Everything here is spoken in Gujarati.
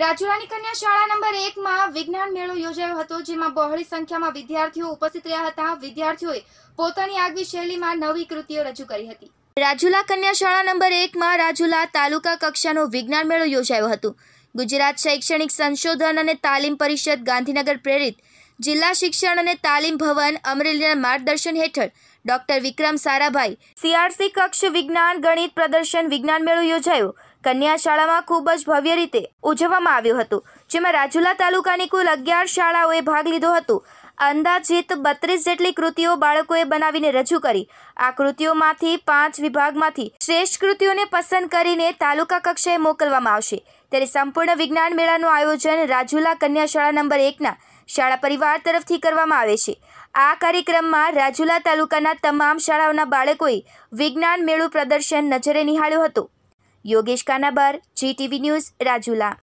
રાજુરાની કન્યા શાળા નંબર એકમાં વિજ્ઞાન મેળો યોજાયો હતો જેમાં બહોળી સંખ્યામાં વિદ્યાર્થીઓ ઉપસ્થિત રહ્યા હતા વિદ્યાર્થીઓએ પોતાની આગવી શૈલીમાં નવી કૃતિઓ રજૂ કરી હતી રાજુલા કન્યા શાળા નંબર એકમાં રાજુલા તાલુકા કક્ષાનો વિજ્ઞાન મેળો યોજાયો હતો ગુજરાત શૈક્ષણિક સંશોધન અને તાલીમ પરિષદ ગાંધીનગર પ્રેરિત જિલ્લા શિક્ષણ અને તાલીમ ભવન અમરેલીના માર્ગદર્શન હેઠળ ડોક્ટર વિક્રમ સારાભાઈ સીઆરસી કક્ષ વિજ્ઞાન ગણિત પ્રદર્શન વિજ્ઞાન મેળો યોજાયો કન્યા શાળામાં ખૂબ જ ભવ્ય રીતે ઉજવવામાં આવ્યું હતું જેમાં રાજુલા તાલુકાની કુલ અગિયાર શાળાઓએ ભાગ લીધો હતો અંદાજિત બત્રીસ જેટલી કૃતિઓ બાળકોએ બનાવીને રજૂ કરી આ કૃતિઓમાંથી પાંચ વિભાગમાંથી શ્રેષ્ઠ કૃતિઓને પસંદ કરીને તાલુકા કક્ષાએ મોકલવામાં આવશે ત્યારે સંપૂર્ણ વિજ્ઞાન મેળાનું આયોજન રાજુલા કન્યા શાળા નંબર એકના શાળા પરિવાર તરફથી કરવામાં આવે છે આ કાર્યક્રમમાં રાજુલા તાલુકાના તમામ શાળાઓના બાળકોએ વિજ્ઞાન મેળું પ્રદર્શન નજરે નિહાળ્યું હતું યોગેશ કાનાબાર જીટીવી ન્યૂઝ રાજુલા